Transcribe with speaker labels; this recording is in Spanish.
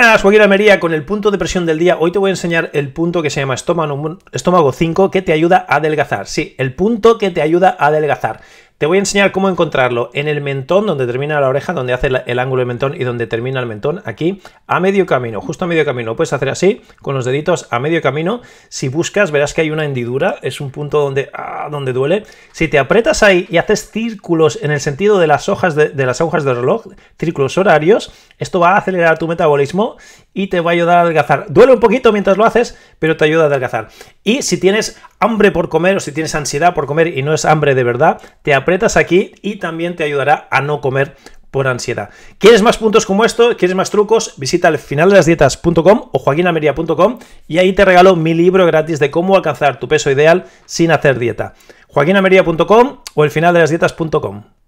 Speaker 1: Buenas, Joaquín Almería, con el punto de presión del día, hoy te voy a enseñar el punto que se llama estómago, estómago 5 que te ayuda a adelgazar. Sí, el punto que te ayuda a adelgazar. Te voy a enseñar cómo encontrarlo en el mentón, donde termina la oreja, donde hace el ángulo del mentón y donde termina el mentón, aquí, a medio camino, justo a medio camino. Lo puedes hacer así, con los deditos a medio camino. Si buscas, verás que hay una hendidura, es un punto donde, ah, donde duele. Si te apretas ahí y haces círculos en el sentido de las hojas de, las agujas del reloj, círculos horarios, esto va a acelerar tu metabolismo y te va a ayudar a adelgazar. Duele un poquito mientras lo haces, pero te ayuda a adelgazar. Y si tienes hambre por comer o si tienes ansiedad por comer y no es hambre de verdad, te aprietas aquí y también te ayudará a no comer por ansiedad. ¿Quieres más puntos como esto? ¿Quieres más trucos? Visita el finaldelasdietas.com o joaquinameria.com y ahí te regalo mi libro gratis de cómo alcanzar tu peso ideal sin hacer dieta. joaquinameria.com o el